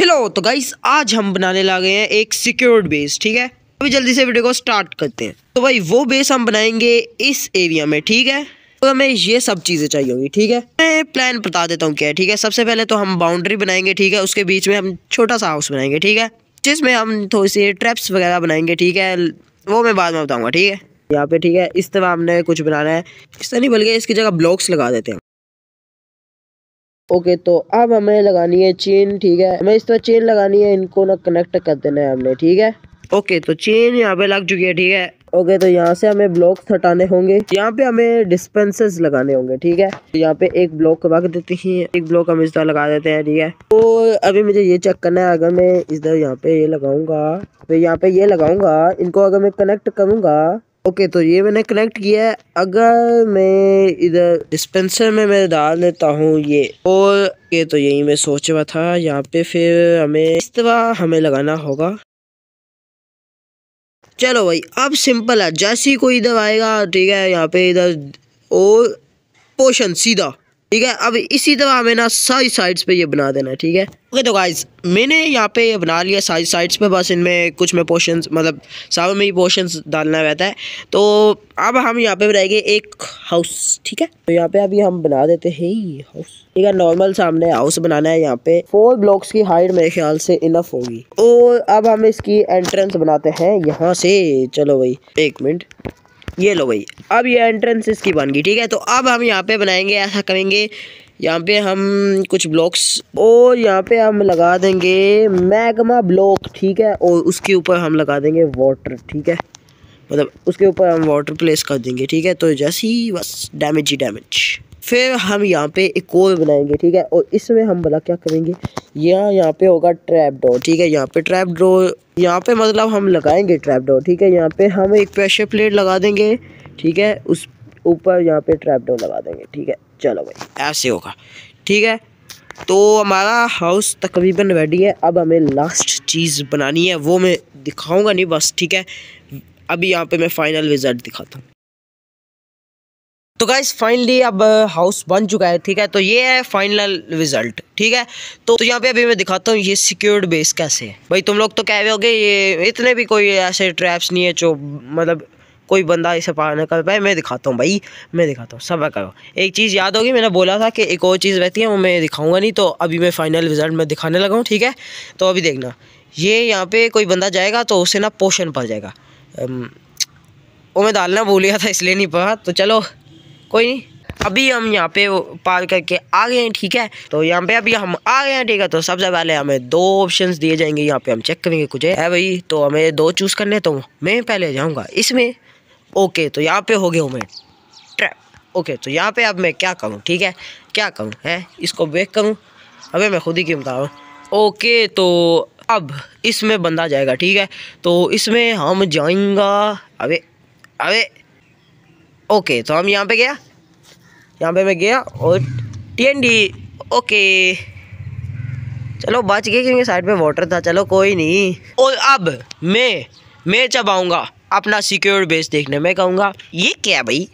hello तो guys आज हम बनाने लगे हैं एक सिक्योर्ड बेस ठीक है अभी जल्दी से वीडियो को स्टार्ट करते हैं तो भाई वो बेस हम बनाएंगे इस एरिया में ठीक है तो हमें ये सब चीज़ें चाहिए होंगी ठीक है मैं प्लान बता देता हूँ क्या है ठीक है सबसे पहले तो हम बाउंड्री बनाएंगे ठीक है उसके बीच में हम छोटा सा हाउस बनाएंगे ठीक है जिसमें हम थोड़ी सी ट्रैप्स वगैरह बनाएंगे ठीक है वो मैं बाद में बताऊंगा ठीक है यहाँ पे ठीक है इस तरह हमने कुछ बनाना है इस तरह नहीं बल्कि इसकी जगह ब्लॉक्स लगा देते हैं ओके तो अब हमें लगानी है चेन ठीक है हमें इस तरह चेन लगानी है इनको ना कनेक्ट कर देना है हमने ठीक है ओके तो चेन यहाँ पे लग चुकी है ठीक है ओके तो यहाँ से हमें ब्लॉक हटाने होंगे यहाँ पे हमें डिस्पेंसर्स लगाने होंगे ठीक है तो यहाँ पे एक ब्लॉक रख देते हैं एक ब्लॉक हम इस तरह लगा देते हैं ठीक है तो अभी मुझे ये चेक करना है अगर मैं तरह यहाँ पे ये लगाऊंगा तो यहाँ पे ये लगाऊंगा इनको अगर मैं कनेक्ट करूंगा ओके तो ये मैंने कनेक्ट किया है अगर मैं इधर डिस्पेंसर में मैं डाल देता हूँ ये और ये तो यही मैं सोच रहा था यहाँ पे फिर हमें इस तरह हमें लगाना होगा चलो भाई अब सिंपल है जैसे ही कोई इधर आएगा ठीक है यहाँ पे इधर और पोशन सीधा ठीक है अब इसी तरह हमें ना सारी साइड्स पे ये बना देना है ठीक है ओके तो गाइज मैंने यहाँ पे ये बना लिया सारी साइड्स पे बस इनमें कुछ में पोर्शन मतलब सारों में ही पोर्शन डालना रहता है तो अब हम यहाँ पे बनाएंगे एक हाउस ठीक है तो यहाँ पे अभी हम बना देते हैं हाउस ठीक है नॉर्मल सामने हाउस बनाना है यहाँ पे फोर ब्लॉक्स की हाइट मेरे ख्याल से इनफ होगी और अब हम इसकी एंट्रेंस बनाते हैं यहाँ से चलो भाई एक मिनट ये लो भाई अब ये एंट्रेंस इसकी बन गई ठीक है तो अब हम यहाँ पे बनाएंगे ऐसा करेंगे यहाँ पे हम कुछ ब्लॉक्स और यहाँ पे हम लगा देंगे मैगमा ब्लॉक ठीक है और उसके ऊपर हम लगा देंगे वाटर ठीक है मतलब उसके ऊपर हम वाटर प्लेस कर देंगे ठीक है तो जैसे ही बस डैमेज ही डैमेज फिर हम यहाँ पे एक और बनाएंगे ठीक है और इसमें हम भला क्या करेंगे यहाँ यहाँ पे होगा ट्रैप डोर ठीक है यहाँ पे ट्रैप डोर यहाँ पे मतलब हम लगाएंगे ट्रैप डोर ठीक है यहाँ पे हम एक प्रेशर प्लेट लगा देंगे ठीक है उस ऊपर यहाँ पे ट्रैप डोर लगा देंगे ठीक है चलो भाई ऐसे होगा ठीक है तो हमारा हाउस तकरीबन रेडी है अब हमें लास्ट चीज़ बनानी है वो मैं दिखाऊँगा नहीं बस ठीक है अभी यहाँ पर मैं फ़ाइनल रिज़ल्ट दिखाता हूँ तो गाइस फाइनली अब हाउस uh, बन चुका है ठीक है तो ये है फाइनल रिजल्ट ठीक है तो, तो यहाँ पे अभी मैं दिखाता हूँ ये सिक्योर्ड बेस कैसे है भाई तुम लोग तो कह रहे होगे ये इतने भी कोई ऐसे ट्रैप्स नहीं है जो मतलब कोई बंदा इसे पार ना कर पाए मैं दिखाता हूँ भाई मैं दिखाता हूँ सब करो एक चीज़ याद होगी मैंने बोला था कि एक और चीज़ रहती है वो मैं दिखाऊँगा नहीं तो अभी मैं फाइनल रिजल्ट में दिखाने लगा हूँ ठीक है तो अभी देखना ये यहाँ पे कोई बंदा जाएगा तो उसे ना पोषण पड़ जाएगा वो मैं डालना भूल गया था इसलिए नहीं पढ़ा तो चलो कोई नहीं अभी हम यहाँ पे पार करके आ गए हैं ठीक है तो यहाँ पे अभी हम आ गए हैं ठीक है तो सबसे पहले हमें दो ऑप्शंस दिए जाएंगे यहाँ पे हम चेक करेंगे कुछ है भाई तो हमें दो चूज़ करने तो मैं पहले जाऊँगा इसमें ओके तो यहाँ पे हो गया हूँ मैं ट्रैप ओके तो यहाँ पे अब मैं क्या करूँ ठीक है क्या करूँ है इसको ब्रेक करूँ अभी मैं खुद ही क्यों बता ओके तो अब इसमें बंदा जाएगा ठीक है तो इसमें हम जाएंगा अभी अभी ओके तो हम यहाँ पे गया यहाँ पे मैं गया और टीएनडी ओके चलो बच गए क्योंकि साइड पे वाटर था चलो कोई नहीं और अब मैं मैं जब आऊँगा अपना सिक्योर बेस देखने में कहूँगा ये क्या भाई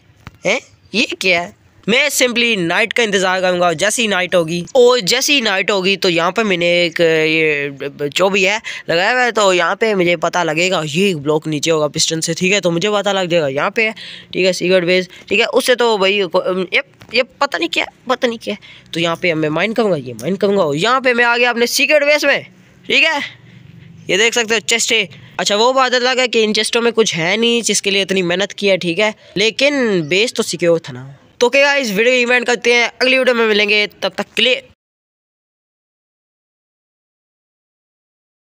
है ये क्या है मैं सिंपली नाइट का इंतज़ार करूंगा जैसी नाइट होगी और जैसी नाइट होगी तो यहाँ पे मैंने एक ये जो भी है लगाया हुआ है तो यहाँ पे मुझे पता लगेगा ये ब्लॉक नीचे होगा पिस्टन से ठीक है तो मुझे पता लग जाएगा यहाँ पे ठीक है सीक्रेट बेस ठीक है उससे तो भाई ये ये पता नहीं क्या पता नहीं क्या तो यहाँ पे मैं माइंड करूँगा ये माइंड करूँगा और यहाँ पे मैं आ गया अपने सीक्रेट बेस में ठीक है ये देख सकते हो चेस्ट अच्छा वो बात अलग है कि इन चेस्टों में कुछ है नहीं जिसके लिए इतनी मेहनत की है ठीक है लेकिन बेस तो सिक्योर था ना तो क्या इस वीडियो इवेंट करते हैं अगली वीडियो में मिलेंगे तब तक के लिए